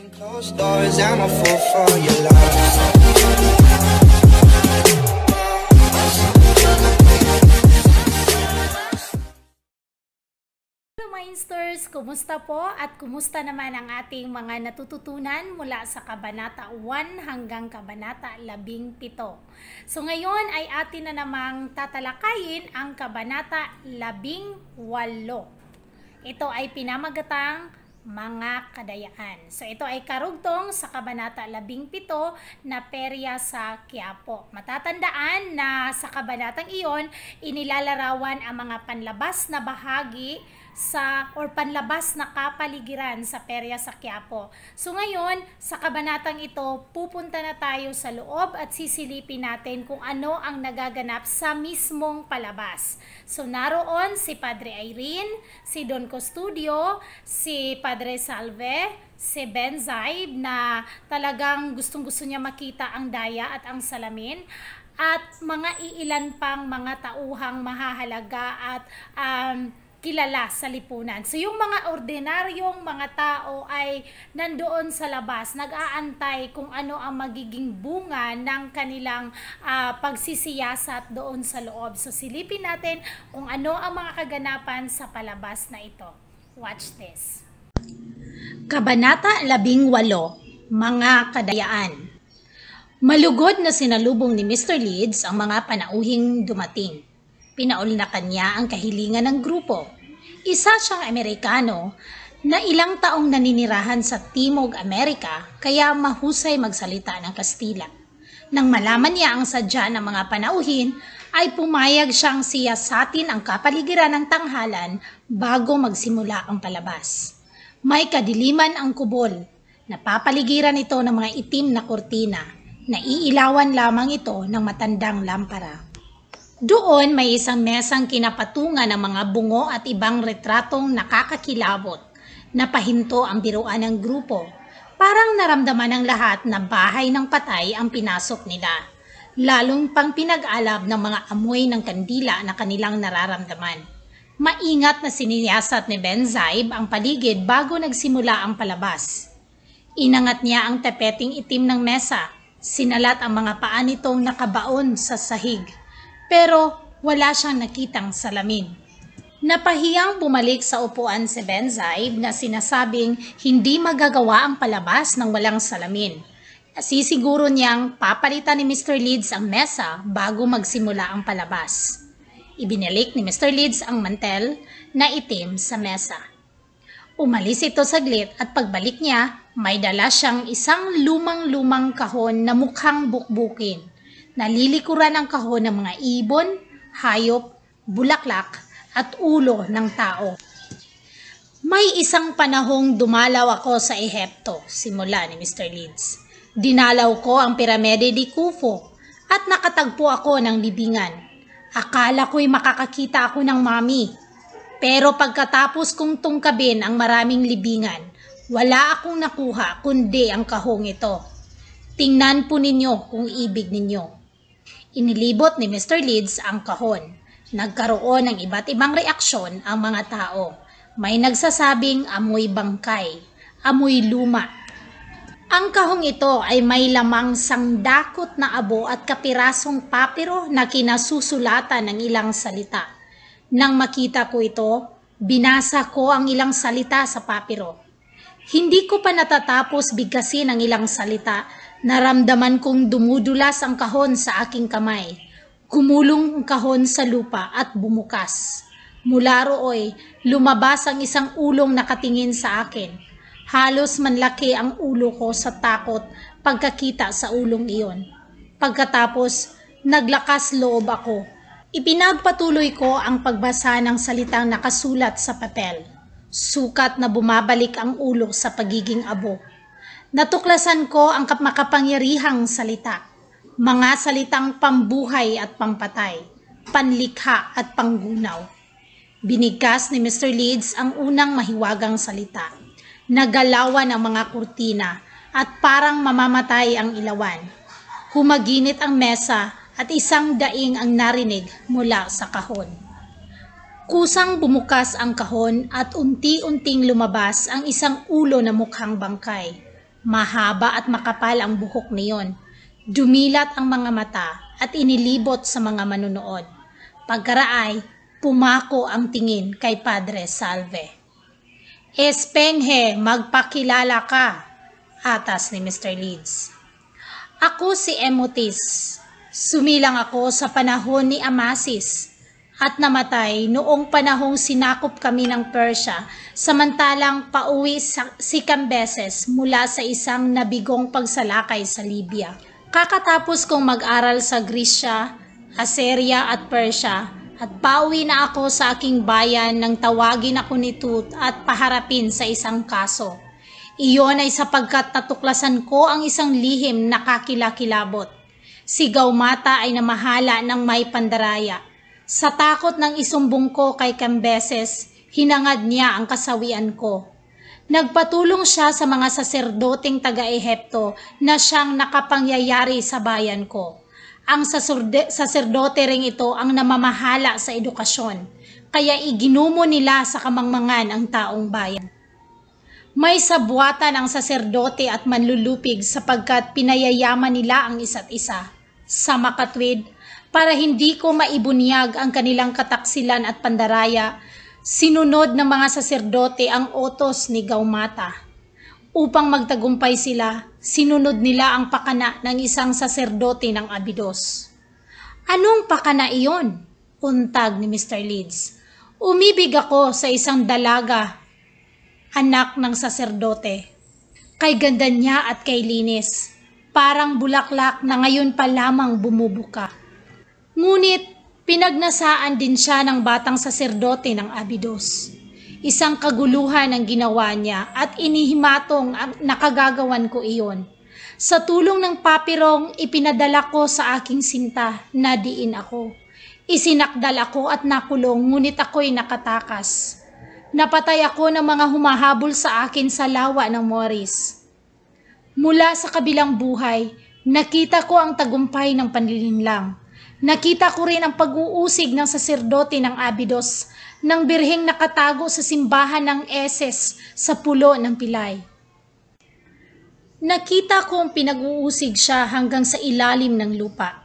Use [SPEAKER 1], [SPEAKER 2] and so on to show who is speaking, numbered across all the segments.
[SPEAKER 1] Behind closed doors, I'm a fool for your love. Mainsters, kumusta po at kumusta naman ang ating mga natututunan mula sa Kabanata 1 hanggang Kabanata 17. So ngayon ay atin na namang tatalakayin ang Kabanata 18. Ito ay pinamagatang mga kadayaan. So ito ay karugtong sa Kabanata 17 na perya sa Quiapo. Matatandaan na sa kabanatang iyon, inilalarawan ang mga panlabas na bahagi sa or panlabas na kapaligiran sa Perya sa Quiapo. So ngayon, sa kabanatang ito, pupunta na tayo sa loob at sisilipin natin kung ano ang nagaganap sa mismong palabas. So naroon si Padre Irene, si Don Custodio, si Padre Salve, si Ben Zaib na talagang gustong-gusto niya makita ang daya at ang salamin at mga iilan pang mga tauhang mahahalaga at um, kilala sa lipunan. So yung mga ordinaryong mga tao ay nandoon sa labas, nag-aantay kung ano ang magiging bunga ng kanilang uh, pagsisiyasat doon sa loob. So silipin natin kung ano ang mga kaganapan sa palabas na ito. Watch this. Kabanata 18, Mga Kadayaan Malugod na sinalubong ni Mr. Leeds ang mga panauhing dumating. Pinaunlakan kanya ang kahilingan ng grupo. Isa siyang Amerikano na ilang taong naninirahan sa Timog Amerika kaya mahusay magsalita ng Kastila. Nang malaman niya ang sadya ng mga panauhin, ay pumayag siyang siya siyasatin ang kapaligiran ng tanghalan bago magsimula ang palabas. May kadiliman ang kubol, napapaligiran ito ng mga itim na kurtina, naiilawan lamang ito ng matandang lampara. Doon may isang mesang kinapatungan ng mga bungo at ibang retratong nakakakilabot. Napahinto ang biruan ng grupo. Parang naramdaman ng lahat na bahay ng patay ang pinasok nila. Lalong pang pinag-alab ng mga amoy ng kandila na kanilang nararamdaman. Maingat na siniyasat ni Benzaib ang paligid bago nagsimula ang palabas. Inangat niya ang tepeting itim ng mesa, sinalat ang mga paa nitong nakabaon sa sahig pero wala siyang nakitang salamin. Napahiyang bumalik sa upuan si Benzaib na sinasabing hindi magagawa ang palabas ng walang salamin. Sisiguro niyang papalitan ni Mr. Leeds ang mesa bago magsimula ang palabas. Ibinalik ni Mr. Leeds ang mantel na itim sa mesa. Umalis ito saglit at pagbalik niya, may dala siyang isang lumang-lumang kahon na mukhang bukbukin nalilikuran ang kahon ng mga ibon, hayop, bulaklak, at ulo ng tao. May isang panahong dumalaw ako sa Ehepto, simula ni Mr. Leeds. Dinalaw ko ang piramide di Kufo at nakatagpo ako ng libingan. Akala ko'y makakakita ako ng mami. Pero pagkatapos kong tungkabin ang maraming libingan, wala akong nakuha kundi ang kahong ito. Tingnan po ninyo kung ibig ninyo. Inilibot ni Mr. Leeds ang kahon. Nagkaroon ng iba't ibang reaksyon ang mga tao. May nagsasabing amoy bangkay, amoy luma. Ang kahong ito ay may lamang sangdakot na abo at kapirasong papiro na kinasusulatan ng ilang salita. Nang makita ko ito, binasa ko ang ilang salita sa papiro. Hindi ko pa natatapos bigkasin ang ilang salita Naramdaman kong dumudulas ang kahon sa aking kamay. Gumulong ang kahon sa lupa at bumukas. Mula rooy, lumabas ang isang ulong nakatingin sa akin. Halos manlaki ang ulo ko sa takot pagkakita sa ulong iyon. Pagkatapos, naglakas loob ako. Ipinagpatuloy ko ang pagbasa ng salitang nakasulat sa papel. Sukat na bumabalik ang ulo sa pagiging abo natuklasan ko ang makapangyarihang salita, mga salitang pambuhay at pampatay, panlikha at panggunaw. Binigkas ni Mr. Leeds ang unang mahiwagang salita. Nagalawan ang mga kurtina at parang mamamatay ang ilawan. Humaginit ang mesa at isang daing ang narinig mula sa kahon. Kusang bumukas ang kahon at unti-unting lumabas ang isang ulo na mukhang bangkay. Mahaba at makapal ang buhok niyon. Dumilat ang mga mata at inilibot sa mga manunood. Pagkaraay, pumako ang tingin kay Padre Salve. Espenghe, magpakilala ka, atas ni Mr. Leeds. Ako si Emotis. Sumilang ako sa panahon ni Amasis at namatay noong panahong sinakop kami ng Persia, samantalang pauwi sa sikam beses mula sa isang nabigong pagsalakay sa Libya. Kakatapos kong mag-aral sa Grisya, Assyria at Persia, at pauwi na ako sa aking bayan nang tawagin ako ni Tut at paharapin sa isang kaso. Iyon ay sapagkat natuklasan ko ang isang lihim na kakilakilabot. Si Gaumata ay namahala ng may pandaraya sa takot ng isumbong ko kay Cambeses, hinangad niya ang kasawian ko. Nagpatulong siya sa mga saserdoteng taga-Ehepto na siyang nakapangyayari sa bayan ko. Ang saserdote ring ito ang namamahala sa edukasyon, kaya iginumo nila sa kamangmangan ang taong bayan. May sabuatan ang saserdote at manlulupig sapagkat pinayayaman nila ang isa't isa. Sa makatwid, para hindi ko maibunyag ang kanilang kataksilan at pandaraya, sinunod ng mga saserdote ang otos ni Gaumata. Upang magtagumpay sila, sinunod nila ang pakana ng isang saserdote ng Abidos. Anong pakana iyon? Untag ni Mr. Leeds. Umibig ako sa isang dalaga, anak ng saserdote. Kay ganda niya at kay linis, parang bulaklak na ngayon pa lamang bumubuka. Ngunit pinagnasaan din siya ng batang saserdote ng Abidos. Isang kaguluhan ang ginawa niya at inihimatong ang nakagagawan ko iyon. Sa tulong ng papirong ipinadala ko sa aking sinta, na diin ako. Isinakdal ako at nakulong ngunit ako'y nakatakas. Napatay ako ng mga humahabol sa akin sa lawa ng Morris. Mula sa kabilang buhay, nakita ko ang tagumpay ng panlilinlang Nakita ko rin ang pag-uusig ng saserdote ng Abydos ng birheng nakatago sa simbahan ng Eses sa pulo ng Pilay. Nakita kong pinag-uusig siya hanggang sa ilalim ng lupa.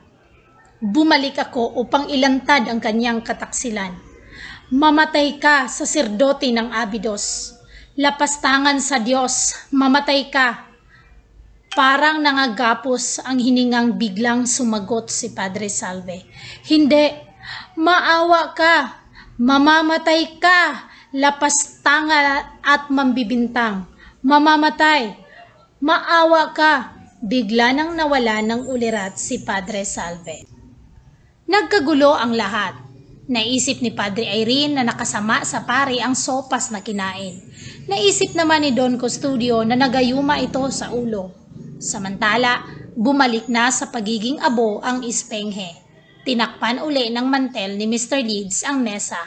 [SPEAKER 1] Bumalik ako upang ilantad ang kanyang kataksilan. Mamatay ka, saserdote ng Abydos. Lapastangan sa Diyos, mamatay ka, Parang nangagapos ang hiningang biglang sumagot si Padre Salve. Hindi, maawa ka, mamamatay ka, lapas tanga at mambibintang. Mamamatay, maawa ka, bigla nang nawala ng ulirat si Padre Salve. Nagkagulo ang lahat. Naisip ni Padre Irene na nakasama sa pare ang sopas na kinain. Naisip naman ni Don Custodio na nagayuma ito sa ulo. Samantala, bumalik na sa pagiging abo ang Ispenghe. Tinakpan uli ng mantel ni Mr. Leeds ang mesa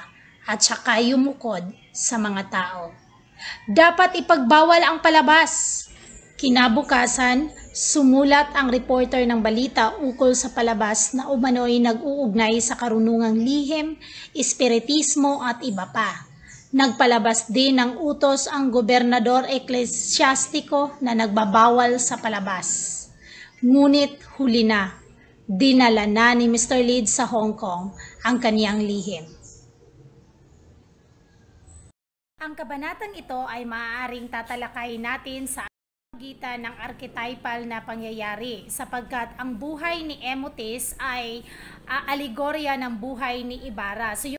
[SPEAKER 1] at saka yumukod sa mga tao. Dapat ipagbawal ang palabas. Kinabukasan, sumulat ang reporter ng balita ukol sa palabas na umano'y nag-uugnay sa karunungang lihim, espiritismo at iba pa. Nagpalabas din ng utos ang gobernador eklesyastiko na nagbabawal sa palabas. Ngunit huli na, dinala na ni Mr. Leeds sa Hong Kong ang kaniyang lihim. Ang kabanatang ito ay maaaring tatalakay natin sa pagitan ng archetypal na pangyayari sapagkat ang buhay ni Emotis ay uh, aligorya ng buhay ni Ibarra. So,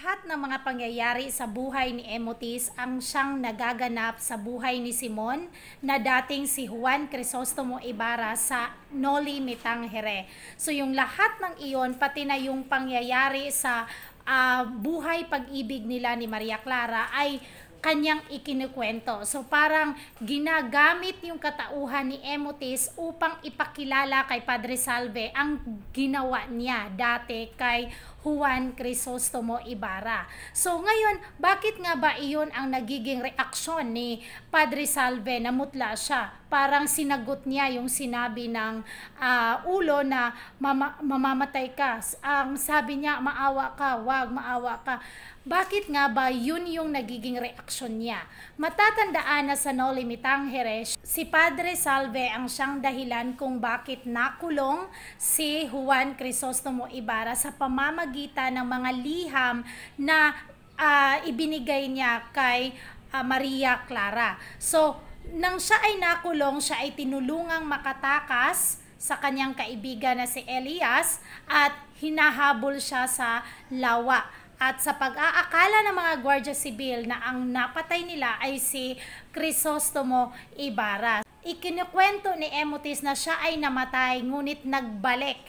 [SPEAKER 1] lahat ng mga pangyayari sa buhay ni Emotis ang siyang nagaganap sa buhay ni Simon na dating si Juan Crisostomo Ibarra sa Noli Mitanghere. So yung lahat ng iyon, pati na yung pangyayari sa uh, buhay pag-ibig nila ni Maria Clara ay kanyang ikinukwento. So parang ginagamit yung katauhan ni Emotis upang ipakilala kay Padre Salve ang ginawa niya dati kay Juan Crisostomo Ibarra. So ngayon, bakit nga ba iyon ang nagiging reaksyon ni Padre Salve na mutla siya? Parang sinagot niya yung sinabi ng uh, ulo na mama, mamamatay ka. Ang sabi niya, maawa ka, wag maawa ka. Bakit nga ba yun yung nagiging reaksyon niya? Matatandaan na sa Noli Limitang Heres, si Padre Salve ang siyang dahilan kung bakit nakulong si Juan Crisostomo Ibarra sa pamamag pamamagitan ng mga liham na uh, ibinigay niya kay uh, Maria Clara. So, nang siya ay nakulong, siya ay tinulungang makatakas sa kanyang kaibigan na si Elias at hinahabol siya sa lawa. At sa pag-aakala ng mga Guardia Civil na ang napatay nila ay si Crisostomo Ibarra. Ikinukwento ni Emotis na siya ay namatay ngunit nagbalik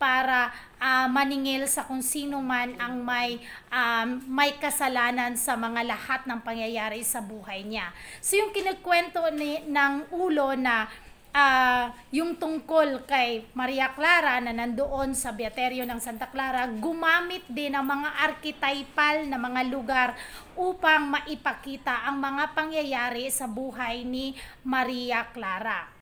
[SPEAKER 1] para uh, maningil sa kung sino man ang may um, may kasalanan sa mga lahat ng pangyayari sa buhay niya. So yung kinagkwento ni, ng ulo na uh, yung tungkol kay Maria Clara na nandoon sa Biaterio ng Santa Clara, gumamit din ang mga archetypal na mga lugar upang maipakita ang mga pangyayari sa buhay ni Maria Clara.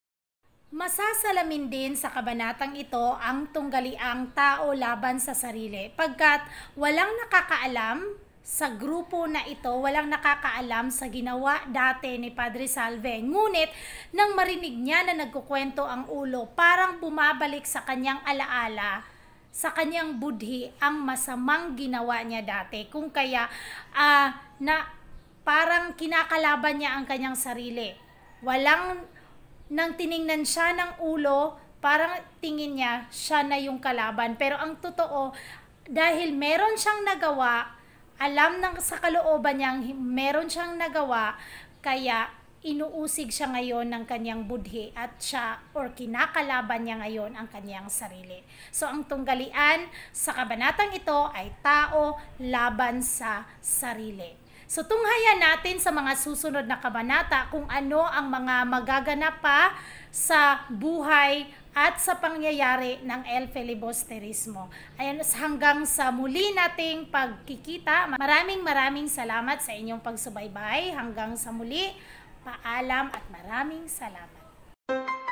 [SPEAKER 1] Masasalamin din sa kabanatang ito ang tunggaliang tao laban sa sarili pagkat walang nakakaalam sa grupo na ito, walang nakakaalam sa ginawa dati ni Padre Salve. Ngunit, nang marinig niya na nagkukwento ang ulo, parang bumabalik sa kanyang alaala, sa kanyang budhi, ang masamang ginawa niya dati. Kung kaya, uh, na parang kinakalaban niya ang kanyang sarili. Walang nang tiningnan siya ng ulo, parang tingin niya, siya na yung kalaban. Pero ang totoo, dahil meron siyang nagawa, alam ng sa kalooban niyang meron siyang nagawa, kaya inuusig siya ngayon ng kanyang budhi at siya or kinakalaban niya ngayon ang kanyang sarili. So ang tunggalian sa kabanatang ito ay tao laban sa sarili. So tunghaya natin sa mga susunod na kabanata kung ano ang mga magaganap pa sa buhay at sa pangyayari ng El Filibusterismo. Ayan, hanggang sa muli nating pagkikita. Maraming maraming salamat sa inyong pagsubaybay. Hanggang sa muli, paalam at maraming salamat.